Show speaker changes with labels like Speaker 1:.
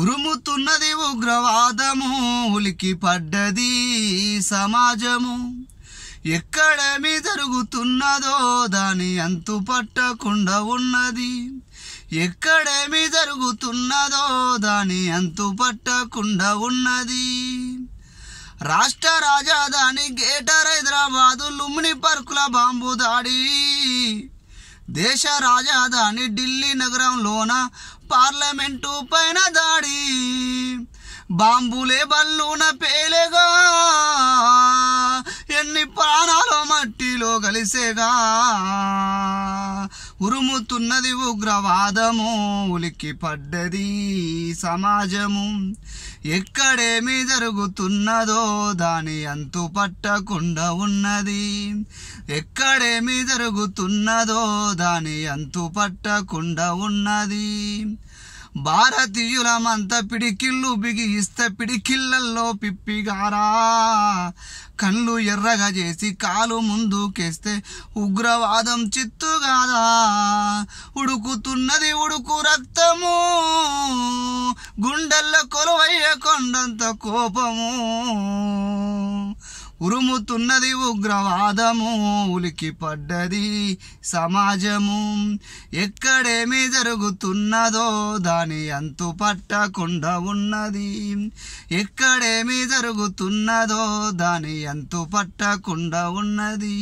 Speaker 1: ఉరుముతున్నది ఉగ్రవాదము ఉలికి పడ్డది సమాజము ఎక్కడేమి జరుగుతున్నదో దాని అంతు పట్టకుండా ఉన్నది ఎక్కడేమి జరుగుతున్నదో దాని అంతు పట్టకుండా ఉన్నది రాష్ట్ర రాజధాని గేటర్ హైదరాబాదు లుమ్ని పర్కుల బాంబు దాడి దేశ రాజధాని ఢిల్లీ నగరంలోన పార్లమెంటు పైన దాడి బాంబులే బల్లున పేలేగా ఎన్ని ప్రాణాలు మట్టిలో కలిసేగా ఉరుముతున్నది ఉగ్రవాదము ఉలికి పడ్డది సమాజము ఎక్కడేమి జరుగుతున్నదో దాని అంతు పట్టకుండా ఉన్నది ఎక్కడేమి జరుగుతున్నదో దాని అంతు పట్టకుండా ఉన్నది భారతీయులమంత పిడికిళ్ళు బిగిస్త పిడికిళ్ళల్లో పిప్పిగారా కళ్ళు ఎర్రగా చేసి కాలు ముందుకేస్తే ఉగ్రవాదం చిత్తు కాదా ఉడుకుతున్నది ఉడుకు రక్తము గుండెల్లో కొలువయ్యే కొండంత కోపము ఉరుముతున్నది ఉగ్రవాదము ఉలికి పడ్డది సమాజము ఎక్కడేమి జరుగుతున్నదో దాని అంతు పట్టకుండా ఉన్నది ఎక్కడేమి జరుగుతున్నదో దాని అంతు పట్టకుండా ఉన్నది